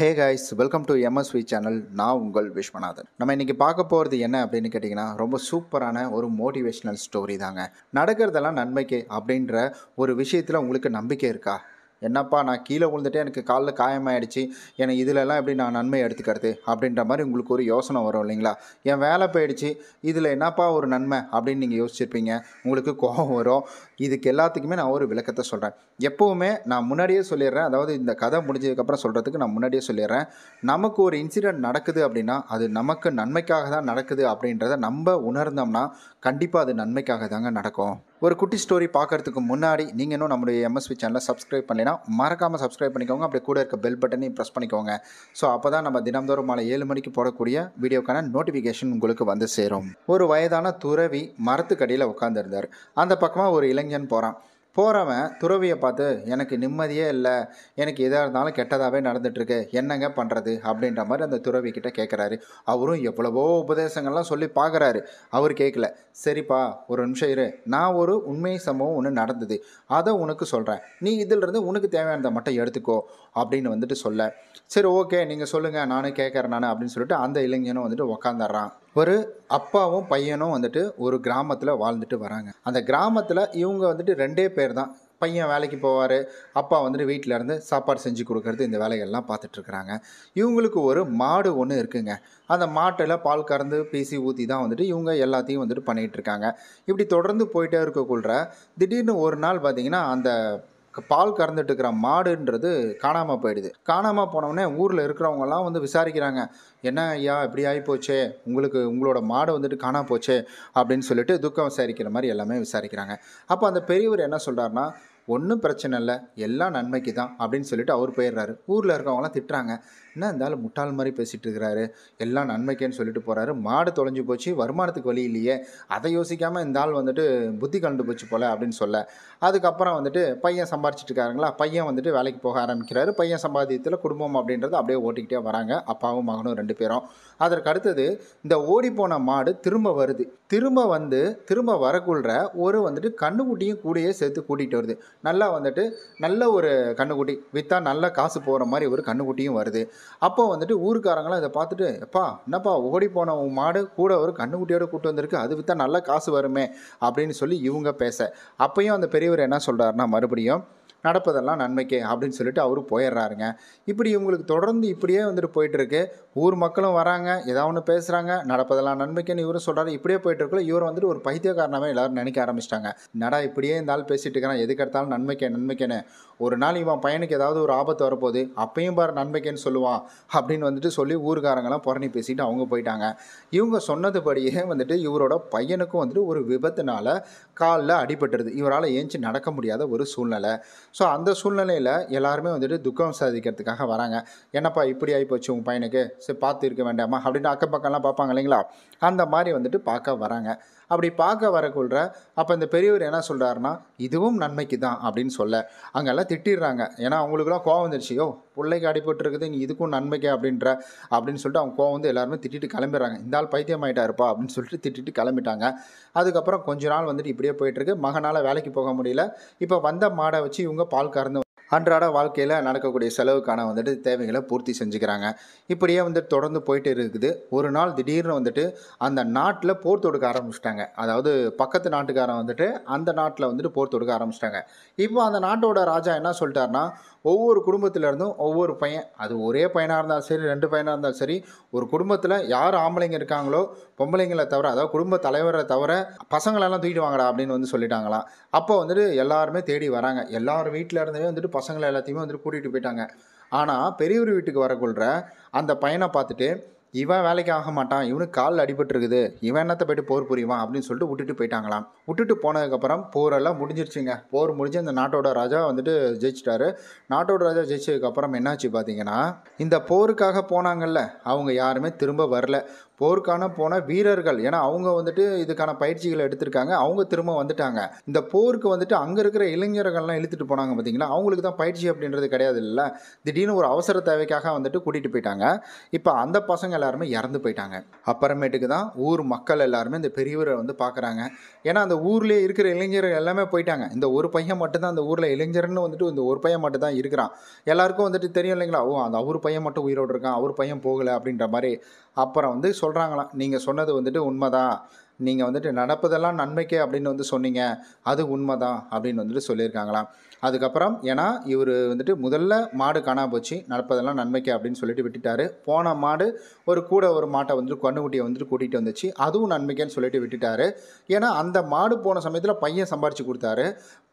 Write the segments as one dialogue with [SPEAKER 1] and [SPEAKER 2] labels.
[SPEAKER 1] hey guys welcome to MSV channel நான் உங்கள் விஸ்வநாதன் நம்ம இன்றைக்கி பார்க்க போகிறது என்ன அப்படின்னு கேட்டிங்கன்னா ரொம்ப சூப்பரான ஒரு மோட்டிவேஷ்னல் ஸ்டோரி தாங்க நடக்கிறதெல்லாம் நன்மைக்கு அப்படின்ற ஒரு விஷயத்தில் உங்களுக்கு நம்பிக்கை இருக்கா என்னப்பா நான் கீழே விழுந்துட்டு எனக்கு காலில் காயமாயிடுச்சு எனக்கு இதுலலாம் எப்படி நான் நன்மை எடுத்துக்கிறது அப்படின்ற மாதிரி உங்களுக்கு ஒரு யோசனை வரும் இல்லைங்களா என் வேலை போயிடுச்சு இதில் என்னப்பா ஒரு நன்மை அப்படின்னு நீங்கள் யோசிச்சிருப்பீங்க உங்களுக்கு கோபம் வரும் இதுக்கு எல்லாத்துக்குமே நான் ஒரு விளக்கத்தை சொல்கிறேன் எப்போவுமே நான் முன்னாடியே சொல்லிடுறேன் அதாவது இந்த கதை முடிஞ்சதுக்கப்புறம் சொல்கிறதுக்கு நான் முன்னாடியே சொல்லிடுறேன் நமக்கு ஒரு இன்சிடெண்ட் நடக்குது அப்படின்னா அது நமக்கு நன்மைக்காக தான் நடக்குது அப்படின்றத நம்ம உணர்ந்தோம்னா கண்டிப்பாக அது நன்மைக்காக தாங்க நடக்கும் ஒரு குட்டி ஸ்டோரி பார்க்குறதுக்கு முன்னாடி நீங்கள் இன்னும் நம்மளுடைய எம்எஸ்வி சேனலை சப்ஸ்கிரைப் பண்ணினா மறக்காமல் சப்ஸ்கிரைப் பண்ணிக்கோங்க அப்படி கூட இருக்க பெல் பட்டனையும் ப்ரெஸ் பண்ணிக்கோங்க ஸோ அப்போ தான் நம்ம தினம்தோறும் மாலை ஏழு மணிக்கு போடக்கூடிய வீடியோக்கான நோட்டிஃபிகேஷன் உங்களுக்கு வந்து சேரும் ஒரு வயதான துறவி மரத்துக்கடியில் உட்காந்துருந்தார் அந்த பக்கமாக ஒரு இளைஞன் போகிறான் போகிறவன் துறவியை பார்த்து எனக்கு நிம்மதியே இல்லை எனக்கு எதாக இருந்தாலும் கெட்டதாகவே நடந்துட்டுருக்கு என்னங்க பண்ணுறது அப்படின்ற மாதிரி அந்த துறவி கிட்டே கேட்குறாரு அவரும் எவ்வளவோ உபதேசங்கள்லாம் சொல்லி பார்க்குறாரு அவர் கேட்கல சரிப்பா ஒரு நிமிஷம் இரு நான் ஒரு உண்மை சம்பவம் ஒன்று நடந்தது அதை உனக்கு சொல்கிறேன் நீ இதிலிருந்து உனக்கு தேவையானதை மட்டும் எடுத்துக்கோ அப்படின்னு வந்துட்டு சொல்ல சரி ஓகே நீங்கள் சொல்லுங்கள் நானும் கேட்குறேன் நான் அப்படின்னு சொல்லிட்டு அந்த இளைஞனும் வந்துட்டு உக்காந்துடுறான் ஒரு அப்பாவும் பையனும் வந்துட்டு ஒரு கிராமத்தில் வாழ்ந்துட்டு வராங்க அந்த கிராமத்தில் இவங்க வந்துட்டு ரெண்டே பேர் தான் பையன் வேலைக்கு போவார் அப்பா வந்துட்டு வீட்டில் இருந்து சாப்பாடு செஞ்சு கொடுக்கறது இந்த வேலைகள்லாம் பார்த்துட்ருக்குறாங்க இவங்களுக்கு ஒரு மாடு ஒன்று இருக்குங்க அந்த மாட்டில் பால் கறந்து பேசி ஊற்றி தான் வந்துட்டு இவங்க எல்லாத்தையும் வந்துட்டு பண்ணிகிட்ருக்காங்க இப்படி தொடர்ந்து போயிட்டே இருக்கக்குள்ள திடீர்னு ஒரு நாள் பார்த்திங்கன்னா அந்த பால் கறந்துட்டு இருக்கிற மாடுன்றது காணாமல் போயிடுது காணாமல் போனவுடனே ஊரில் இருக்கிறவங்கலாம் வந்து விசாரிக்கிறாங்க என்ன ஐயா இப்படி ஆகி போச்சே உங்களுக்கு உங்களோட மாடு வந்துட்டு காணாமல் போச்சே அப்படின்னு சொல்லிட்டு துக்கம் விசாரிக்கிற மாதிரி எல்லாமே விசாரிக்கிறாங்க அப்போ அந்த பெரியவர் என்ன சொல்கிறாருன்னா ஒன்றும் பிரச்சனை இல்லை எல்லாம் நன்மைக்கு தான் அப்படின்னு சொல்லிட்டு அவர் போயிடுறாரு ஊரில் இருக்கவங்களாம் திட்டுறாங்க என்ன இருந்தாலும் முட்டாள் மாதிரி பேசிகிட்டு இருக்கிறாரு எல்லாம் நன்மைக்கேன்னு சொல்லிட்டு போகிறாரு மாடு தொலைஞ்சு போச்சு வருமானத்துக்கு வழி இல்லையே அதை யோசிக்காமல் இந்த ஆள் வந்துட்டு புத்தி கலந்து போச்சு போல் அப்படின்னு சொல்ல அதுக்கப்புறம் வந்துட்டு பையன் சம்பாரிச்சிட்டு இருக்காருங்களா பையன் வந்துட்டு வேலைக்கு போக ஆரம்பிக்கிறாரு பையன் சம்பாதியத்தில் குடும்பம் அப்படின்றது அப்படியே ஓட்டிக்கிட்டே வராங்க அப்பாவும் மகனும் ரெண்டு பேரும் அதற்கு அடுத்தது இந்த ஓடிப்போன மாடு திரும்ப வருது திரும்ப வந்து திரும்ப வரக்குள்ள ஒரு வந்துட்டு கண்ணுக்குட்டியும் கூடையே சேர்த்து கூட்டிகிட்டு வருது நல்லா வந்துட்டு நல்ல ஒரு கண்ணுக்குட்டி விற்றா நல்ல காசு போகிற மாதிரி ஒரு கண்ணுக்குட்டியும் வருது அப்போ வந்துட்டு ஊருக்காரங்களாம் இதை பார்த்துட்டு எப்பா என்னப்பா ஓடி போன உன் மாடு கூட ஒரு கண்ணுக்குட்டியோட கூட்டு வந்திருக்கு அது வித்தா நல்லா காசு வருமே அப்படின்னு சொல்லி இவங்க பேச அப்பையும் அந்த பெரியவர் என்ன சொல்கிறாருன்னா மறுபடியும் நடப்பதெல்லாம் நன்மைக்கு அப்படின்னு சொல்லிட்டு அவரும் போயிடுறாருங்க இப்படி இவங்களுக்கு தொடர்ந்து இப்படியே வந்துட்டு போயிட்டுருக்கு ஊர் மக்களும் வராங்க ஏதாவது ஒன்று பேசுகிறாங்க நடப்பதெல்லாம் நன்மைக்குன்னு இவரும் சொல்கிறாரு இப்படியே போயிட்டுருக்குள்ள இவரை வந்துட்டு ஒரு பைத்தியக்காரனாகவே எல்லாரும் நினைக்க ஆரம்பிச்சிட்டாங்க நடா இப்படியே இந்த ஆள் பேசிகிட்டு இருக்கிறான் எதுக்கு எடுத்தாலும் நன்மைக்கே நன்மைக்கேன்னு ஒரு நாள் இவன் பையனுக்கு ஏதாவது ஒரு ஆபத்து வரப்போகுது அப்பையும் பாரு நன்மைக்கேன்னு சொல்லுவான் அப்படின்னு வந்துட்டு சொல்லி ஊருக்காரங்களாம் புறணி பேசிட்டு அவங்க போயிட்டாங்க இவங்க சொன்னதுபடியே வந்துட்டு இவரோட பையனுக்கும் வந்துட்டு ஒரு விபத்துனால காலில் அடிபட்டுருது இவரால் ஏஞ்சி நடக்க முடியாத ஒரு சூழ்நிலை ஸோ அந்த சூழ்நிலையில் எல்லாருமே வந்துட்டு துக்கம் சாதிக்கிறதுக்காக வராங்க என்னப்பா இப்படி ஆகிப்போச்சு உங்கள் பையனுக்கு சரி பார்த்து இருக்க வேண்டாமா அப்படின்னு அக்கம் பக்கம்லாம் பார்ப்பாங்க இல்லைங்களா அந்த மாதிரி வந்துட்டு பார்க்க வராங்க அப்படி பார்க்க வரக்குள்ள அப்போ இந்த பெரியவர் என்ன சொல்கிறாருன்னா இதுவும் நன்மைக்கு தான் அப்படின்னு சொல்ல அங்கெல்லாம் திட்டிடுறாங்க ஏன்னா அவங்களுக்குலாம் கோவம் வந்துருச்சு யோ பிள்ளைக்கு அடிபட்டுருக்குது நீ இதுக்கும் நன்மைக்கு அப்படின்ற அப்படின்னு சொல்லிட்டு அவங்க கோவம் வந்து எல்லாருமே திட்டிட்டு கிளம்பிடுறாங்க இந்த ஆள் பைத்தியம் ஆகிட்டாருப்பா அப்படின்னு சொல்லிட்டு திட்டிட்டு கிளம்பிட்டாங்க அதுக்கப்புறம் கொஞ்ச நாள் வந்துட்டு இப்படியே போயிட்டுருக்கு மகனால் வேலைக்கு போக முடியல இப்போ வந்த மாடை வச்சு இவங்க பால் கறந்து அன்றாட வாழ்க்கையில் நடக்கக்கூடிய செலவுக்கான வந்துட்டு தேவைகளை பூர்த்தி செஞ்சுக்கிறாங்க இப்படியே வந்துட்டு தொடர்ந்து போயிட்டு இருக்குது ஒரு நாள் திடீர்னு வந்துட்டு அந்த நாட்டில் போர் தொடுக்க ஆரம்பிச்சிட்டாங்க அதாவது பக்கத்து நாட்டுக்காரன் வந்துட்டு அந்த நாட்டில் வந்துட்டு போர் தொடுக்க ஆரம்பிச்சிட்டாங்க இப்போ அந்த நாட்டோட ராஜா என்ன சொல்லிட்டாருன்னா ஒவ்வொரு குடும்பத்திலேருந்தும் ஒவ்வொரு பையன் அது ஒரே பையனாக இருந்தாலும் சரி ரெண்டு பையனாக இருந்தாலும் சரி ஒரு குடும்பத்தில் யார் ஆம்பளைங்க இருக்காங்களோ பொம்பளைங்களை தவிர அதாவது குடும்ப தலைவரை தவிர பசங்களெல்லாம் தூக்கிட்டு வாங்கடா அப்படின்னு வந்து சொல்லிட்டாங்களாம் அப்போ வந்துட்டு எல்லாருமே தேடி வராங்க எல்லார் வீட்டில் இருந்தே வந்துட்டு பசங்களை எல்லாத்தையுமே வந்துட்டு கூட்டிகிட்டு போயிட்டாங்க ஆனால் பெரியவர் வீட்டுக்கு வரக்குள்ள அந்த பையனை பார்த்துட்டு இவன் வேலைக்கு ஆக மாட்டான் இவனுக்கு கால் அடிபட்டுருக்குது இவன் என்னத்தை போயிட்டு போர் புரியுமா அப்படின்னு சொல்லிட்டு விட்டுட்டு போயிட்டாங்களாம் விட்டுட்டு போனதுக்கப்புறம் போரெல்லாம் முடிஞ்சிருச்சுங்க போர் முடிஞ்சு அந்த நாட்டோட ராஜா வந்துட்டு ஜெயிச்சிட்டாரு நாட்டோட ராஜா ஜெயிச்சதுக்கப்புறம் என்னாச்சு பார்த்தீங்கன்னா இந்த போருக்காக போனாங்கல்ல அவங்க யாருமே திரும்ப வரல போருக்கான போன வீரர்கள் ஏன்னா அவங்க வந்துட்டு இதுக்கான பயிற்சிகளை எடுத்திருக்காங்க அவங்க திரும்ப வந்துட்டாங்க இந்த போருக்கு வந்துட்டு அங்கே இருக்கிற இளைஞர்கள்லாம் இழுத்துட்டு போனாங்க பார்த்தீங்கன்னா அவங்களுக்கு தான் பயிற்சி அப்படின்றது கிடையாது இல்லை திடீர்னு ஒரு அவசர தேவைக்காக வந்துட்டு கூட்டிகிட்டு போயிட்டாங்க இப்போ அந்த பசங்க எல்லாருமே இறந்து போயிட்டாங்க அப்புறமேட்டுக்கு தான் ஊர் மக்கள் எல்லாருமே இந்த பெரியவரை வந்து பார்க்குறாங்க ஏன்னா அந்த ஊர்லேயே இருக்கிற இளைஞர்கள் எல்லாமே போயிட்டாங்க இந்த ஒரு பையன் மட்டும்தான் அந்த ஊரில் இளைஞர்னு வந்துட்டு இந்த ஒரு பையன் மட்டும் தான் இருக்கிறான் எல்லாருக்கும் வந்துட்டு தெரியும் இல்லைங்களா ஓ அந்த அவர் பையன் மட்டும் உயிரோடு இருக்கான் அவர் பையன் போகலை அப்படின்ற மாதிரி அப்புறம் வந்து சொல் சொல்கிறாங்களாம் நீங்கள் சொன்னது வந்துட்டு உண்மைதான் நீங்கள் வந்துட்டு நடப்பதெல்லாம் நன்மைக்கு அப்படின்னு வந்து சொன்னீங்க அது உண்மைதான் அப்படின்னு வந்துட்டு சொல்லியிருக்காங்களாம் அதுக்கப்புறம் ஏன்னா இவர் வந்துட்டு முதல்ல மாடு காணா போச்சு நடப்பதெல்லாம் நன்மைக்கு அப்படின்னு சொல்லிட்டு விட்டுட்டாரு போன மாடு ஒரு கூட ஒரு மாட்டை வந்துட்டு கண்ணுக்குட்டியை வந்துட்டு கூட்டிகிட்டு வந்துச்சு அதுவும் நன்மைக்கேன்னு சொல்லிட்டு விட்டுட்டாரு ஏன்னா அந்த மாடு போன சமயத்தில் பையன் சம்பாரித்து கொடுத்தாரு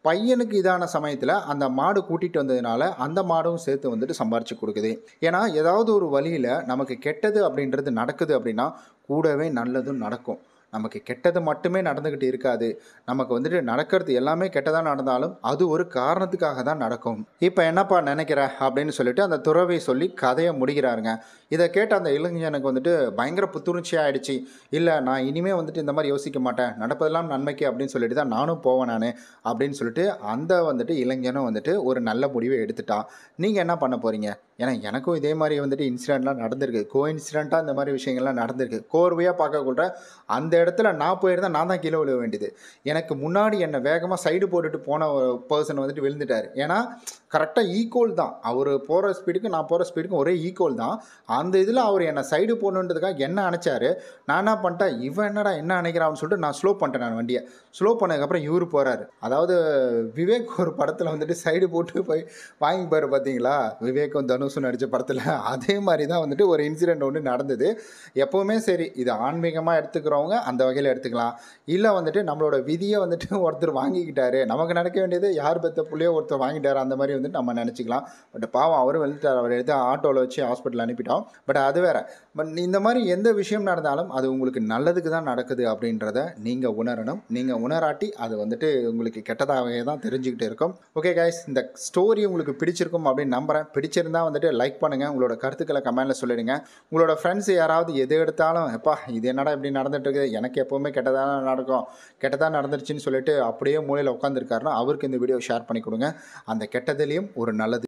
[SPEAKER 1] பையனுக்கு இதான சமயத்தில் அந்த மாடு கூட்டிகிட்டு வந்ததுனால அந்த மாடும் சேர்த்து வந்துட்டு சம்பாரித்து கொடுக்குது ஏன்னா ஏதாவது ஒரு வழியில் நமக்கு கெட்டது அப்படின்றது நடக்குது அப்படின்னா கூடவே நல்லதும் நடக்கும் நமக்கு கெட்டது மட்டுமே நடந்துக்கிட்டு இருக்காது நமக்கு வந்துட்டு நடக்கிறது எல்லாமே கெட்டதாக நடந்தாலும் அது ஒரு காரணத்துக்காக தான் நடக்கும் இப்போ என்னப்பா நினைக்கிற அப்படின்னு சொல்லிட்டு அந்த துறவை சொல்லி கதையை முடிகிறாருங்க இதை கேட்ட அந்த இளைஞனுக்கு வந்துட்டு பயங்கர புத்துணர்ச்சியாக ஆயிடுச்சு இல்லை நான் இனிமேல் வந்துட்டு இந்த மாதிரி யோசிக்க மாட்டேன் நடப்பதெல்லாம் நன்மைக்கு அப்படின்னு சொல்லிட்டு தான் நானும் போவேன் நான் அப்படின்னு சொல்லிட்டு அந்த வந்துட்டு இளைஞனும் வந்துட்டு ஒரு நல்ல முடிவை எடுத்துட்டான் நீங்கள் என்ன பண்ண போகிறீங்க ஏன்னா எனக்கும் இதே மாதிரி வந்துட்டு இன்சிடெண்ட்லாம் நடந்திருக்கு கோ இன்சிடெண்ட்டாக இந்த மாதிரி விஷயங்கள்லாம் நடந்திருக்கு கோர்வையாக பார்க்கக்கூட அந்த இடத்துல நான் போயிருந்தேன் நான் தான் கீழே விழுவ வேண்டியது எனக்கு முன்னாடி என்னை வேகமாக சைடு போட்டுட்டு போன பர்சன் வந்துட்டு விழுந்துட்டார் ஏன்னா கரெக்டாக ஈக்குவல் தான் அவர் போகிற ஸ்பீடுக்கு நான் போகிற ஸ்பீடுக்கும் ஒரே ஈக்குவல் தான் அந்த இதில் அவர் என்னை சைடு போகணுன்றதுக்காக என்ன அணைச்சார் நான் என்ன பண்ணிட்டேன் இவன் என்னடா என்ன அணைக்கிறான்னு சொல்லிட்டு நான் ஸ்லோ பண்ணிட்டேன் நான் வண்டியை ஸ்லோ பண்ணதுக்கப்புறம் இவர் போகிறாரு அதாவது விவேக் ஒரு படத்தில் வந்துட்டு சைடு போட்டு போய் வாங்கி போயிரு பார்த்தீங்களா விவேக்கும் தனுஷும் நடித்த படத்தில் அதே மாதிரி தான் வந்துட்டு ஒரு இன்சிடெண்ட் ஒன்று நடந்தது எப்போவுமே சரி இது ஆன்மீகமாக எடுத்துக்கிறவங்க அந்த வகையில் எடுத்துக்கலாம் இல்லை வந்துட்டு நம்மளோட விதியை வந்துட்டு ஒருத்தர் வாங்கிக்கிட்டாரு நமக்கு நடக்க வேண்டியது யார் பெற்ற பிள்ளையோ ஒருத்தர் வாங்கிட்டார் அந்த மாதிரி வந்துட்டு நம்ம நினச்சிக்கலாம் பட் பாவம் அவர் வந்துட்டு அவர் எடுத்து ஆட்டோவில் வச்சு ஹாஸ்பிட்டல் அனுப்பிட்டோம் பட் அது வேறு பட் இந்த மாதிரி எந்த விஷயம் நடந்தாலும் அது உங்களுக்கு நல்லதுக்கு தான் நடக்குது அப்படின்றத நீங்கள் உணரணும் நீங்கள் உணராட்டி அது வந்துட்டு உங்களுக்கு கெட்டதாகவே தான் தெரிஞ்சுக்கிட்டு இருக்கும் ஓகே கைஸ் இந்த ஸ்டோரி உங்களுக்கு பிடிச்சிருக்கும் அப்படின்னு நம்புகிறேன் பிடிச்சிருந்தா வந்துட்டு லைக் பண்ணுங்கள் உங்களோட கருத்துக்களை கமெண்ட்டில் சொல்லிடுங்க உங்களோட ஃப்ரெண்ட்ஸ் யாராவது எது எடுத்தாலும் எப்பா இது என்னடா இப்படி நடந்துட்டு இருக்குது எனக்கு எப்போவுமே கெட்டதாக நடக்கும் கெட்டதாக நடந்துருச்சுன்னு சொல்லிட்டு அப்படியே மூலையில் உட்காந்துருக்காருன்னா அவருக்கு இந்த வீடியோ ஷேர் பண்ணி கொடுங்க அந்த கெட்டது விதத்துலேயும் ஒரு நல்லது